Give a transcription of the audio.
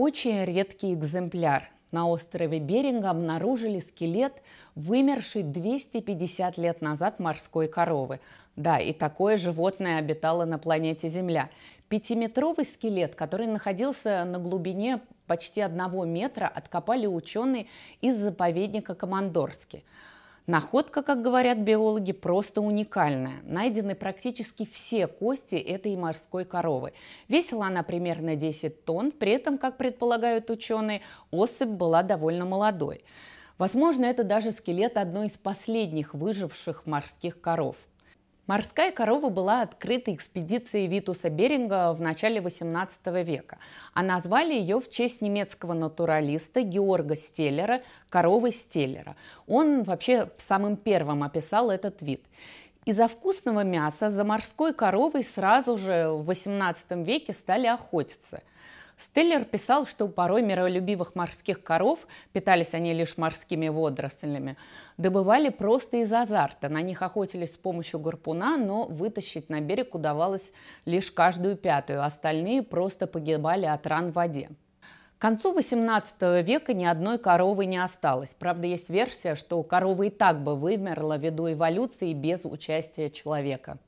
Очень редкий экземпляр. На острове Беринга обнаружили скелет вымершей 250 лет назад морской коровы. Да, и такое животное обитало на планете Земля. Пятиметровый скелет, который находился на глубине почти одного метра, откопали ученые из заповедника Командорски. Находка, как говорят биологи, просто уникальная. Найдены практически все кости этой морской коровы. Весила она примерно 10 тонн, при этом, как предполагают ученые, особь была довольно молодой. Возможно, это даже скелет одной из последних выживших морских коров. Морская корова была открыта экспедицией Витуса Беринга в начале 18 века, а назвали ее в честь немецкого натуралиста Георга Стеллера, коровы Стеллера. Он вообще самым первым описал этот вид. Из-за вкусного мяса за морской коровой сразу же в 18 веке стали охотиться – Стеллер писал, что порой миролюбивых морских коров, питались они лишь морскими водорослями, добывали просто из азарта. На них охотились с помощью гарпуна, но вытащить на берег удавалось лишь каждую пятую, остальные просто погибали от ран в воде. К концу 18 века ни одной коровы не осталось. Правда, есть версия, что корова и так бы вымерла ввиду эволюции без участия человека.